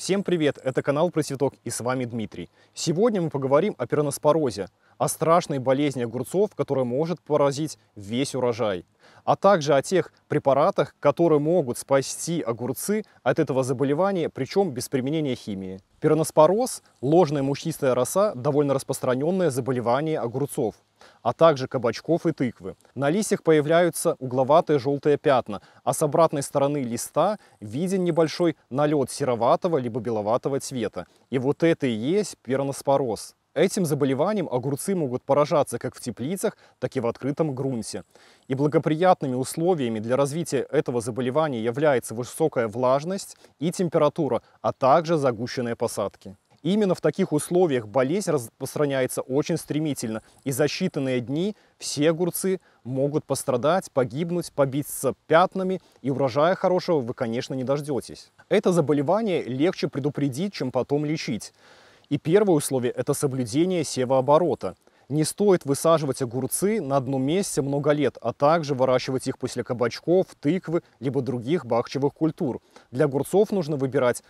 Всем привет, это канал «Про цветок» и с вами Дмитрий. Сегодня мы поговорим о пероноспорозе, о страшной болезни огурцов, которая может поразить весь урожай, а также о тех препаратах, которые могут спасти огурцы от этого заболевания, причем без применения химии. Пероноспороз – ложная мучнистая роса, довольно распространенное заболевание огурцов а также кабачков и тыквы. На листьях появляются угловатые желтые пятна, а с обратной стороны листа виден небольшой налет сероватого либо беловатого цвета. И вот это и есть пероноспороз. Этим заболеванием огурцы могут поражаться как в теплицах, так и в открытом грунте. И благоприятными условиями для развития этого заболевания является высокая влажность и температура, а также загущенные посадки. Именно в таких условиях болезнь распространяется очень стремительно, и за считанные дни все огурцы могут пострадать, погибнуть, побиться пятнами, и урожая хорошего вы, конечно, не дождетесь. Это заболевание легче предупредить, чем потом лечить. И первое условие – это соблюдение севооборота – не стоит высаживать огурцы на одном месте много лет, а также выращивать их после кабачков, тыквы, либо других бахчевых культур. Для огурцов нужно выбирать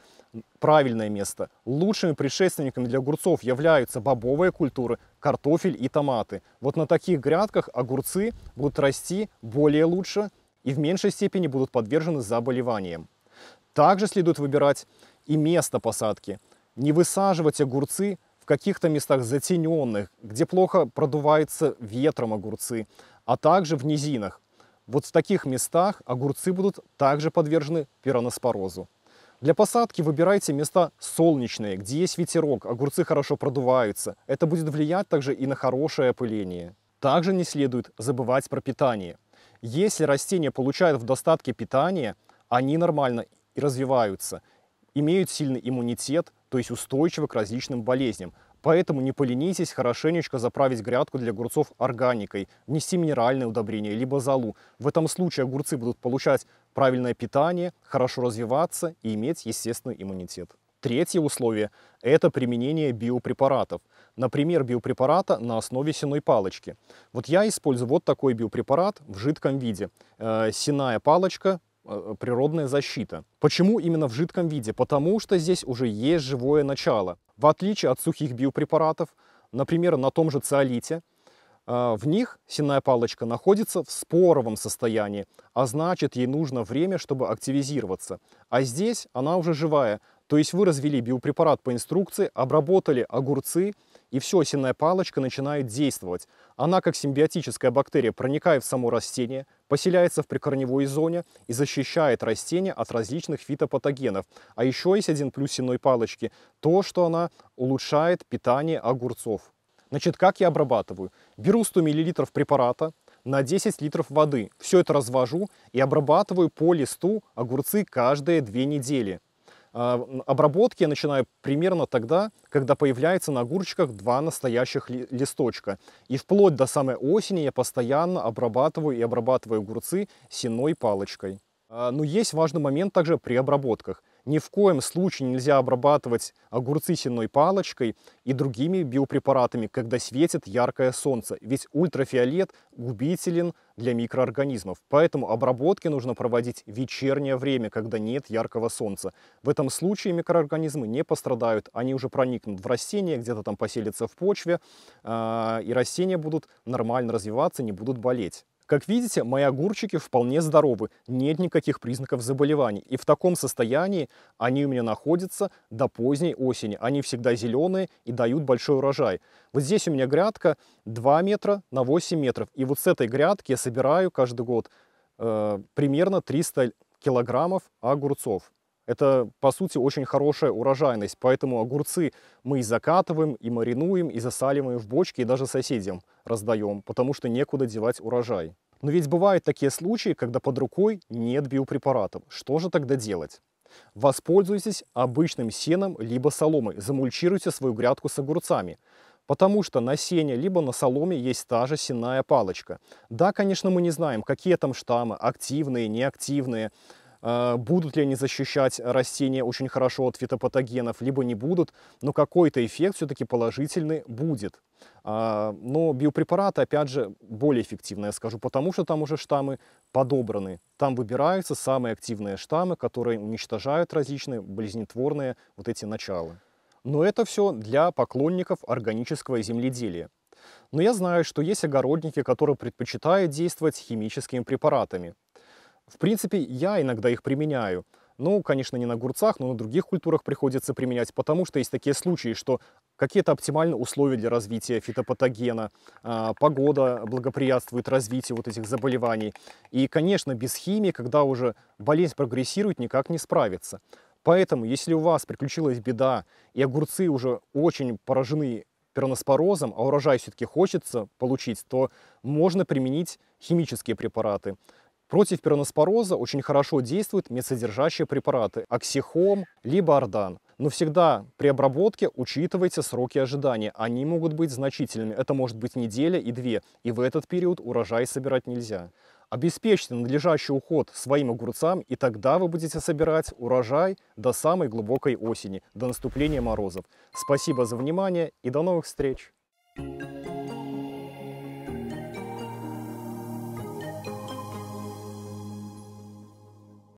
правильное место. Лучшими предшественниками для огурцов являются бобовые культуры, картофель и томаты. Вот на таких грядках огурцы будут расти более лучше и в меньшей степени будут подвержены заболеваниям. Также следует выбирать и место посадки. Не высаживать огурцы каких-то местах затененных, где плохо продуваются ветром огурцы, а также в низинах. Вот в таких местах огурцы будут также подвержены пироноспорозу. Для посадки выбирайте места солнечные, где есть ветерок, огурцы хорошо продуваются. Это будет влиять также и на хорошее опыление. Также не следует забывать про питание. Если растения получают в достатке питание, они нормально и развиваются имеют сильный иммунитет, то есть устойчивы к различным болезням. Поэтому не поленитесь хорошенечко заправить грядку для огурцов органикой, внести минеральное удобрение, либо залу. В этом случае огурцы будут получать правильное питание, хорошо развиваться и иметь естественный иммунитет. Третье условие – это применение биопрепаратов. Например, биопрепарата на основе сеной палочки. Вот я использую вот такой биопрепарат в жидком виде. Э, Синая палочка Э, э, природная защита. Почему именно в жидком виде? Потому что здесь уже есть живое начало. В отличие от сухих биопрепаратов, например, на том же циолите, э, в них сенная палочка находится в споровом состоянии, а значит ей нужно время, чтобы активизироваться. А здесь она уже живая, то есть вы развели биопрепарат по инструкции, обработали огурцы, и все осенная палочка начинает действовать. Она, как симбиотическая бактерия, проникает в само растение, поселяется в прикорневой зоне и защищает растение от различных фитопатогенов. А еще есть один плюс сенной палочки – то, что она улучшает питание огурцов. Значит, как я обрабатываю? Беру 100 мл препарата, на 10 литров воды. Все это развожу и обрабатываю по листу огурцы каждые две недели. А, обработки я начинаю примерно тогда, когда появляется на огурчиках два настоящих ли, листочка. И вплоть до самой осени я постоянно обрабатываю и обрабатываю огурцы сеной палочкой. А, но есть важный момент также при обработках. Ни в коем случае нельзя обрабатывать огурцы сенной палочкой и другими биопрепаратами, когда светит яркое солнце. Ведь ультрафиолет губителен для микроорганизмов. Поэтому обработки нужно проводить в вечернее время, когда нет яркого солнца. В этом случае микроорганизмы не пострадают, они уже проникнут в растения, где-то там поселятся в почве, а, и растения будут нормально развиваться, не будут болеть. Как видите, мои огурчики вполне здоровы, нет никаких признаков заболеваний. И в таком состоянии они у меня находятся до поздней осени. Они всегда зеленые и дают большой урожай. Вот здесь у меня грядка 2 метра на 8 метров. И вот с этой грядки я собираю каждый год э, примерно 300 килограммов огурцов. Это, по сути, очень хорошая урожайность, поэтому огурцы мы и закатываем, и маринуем, и засаливаем в бочке и даже соседям раздаем, потому что некуда девать урожай. Но ведь бывают такие случаи, когда под рукой нет биопрепаратов. Что же тогда делать? Воспользуйтесь обычным сеном либо соломой, замульчируйте свою грядку с огурцами, потому что на сене либо на соломе есть та же сенная палочка. Да, конечно, мы не знаем, какие там штаммы, активные, неактивные, а, будут ли они защищать растения очень хорошо от фитопатогенов, либо не будут, но какой-то эффект все-таки положительный будет. А, но биопрепараты, опять же, более эффективны, я скажу, потому что там уже штаммы подобраны. Там выбираются самые активные штаммы, которые уничтожают различные болезнетворные вот эти начала. Но это все для поклонников органического земледелия. Но я знаю, что есть огородники, которые предпочитают действовать химическими препаратами. В принципе, я иногда их применяю. Ну, конечно, не на огурцах, но на других культурах приходится применять, потому что есть такие случаи, что какие-то оптимальные условия для развития фитопатогена, а, погода благоприятствует развитию вот этих заболеваний. И, конечно, без химии, когда уже болезнь прогрессирует, никак не справится. Поэтому, если у вас приключилась беда, и огурцы уже очень поражены пероноспорозом, а урожай все-таки хочется получить, то можно применить химические препараты. Против пероноспороза очень хорошо действуют медсодержащие препараты оксихом либо ордан. Но всегда при обработке учитывайте сроки ожидания. Они могут быть значительными. Это может быть неделя и две. И в этот период урожай собирать нельзя. Обеспечьте надлежащий уход своим огурцам, и тогда вы будете собирать урожай до самой глубокой осени, до наступления морозов. Спасибо за внимание и до новых встреч! Thank you.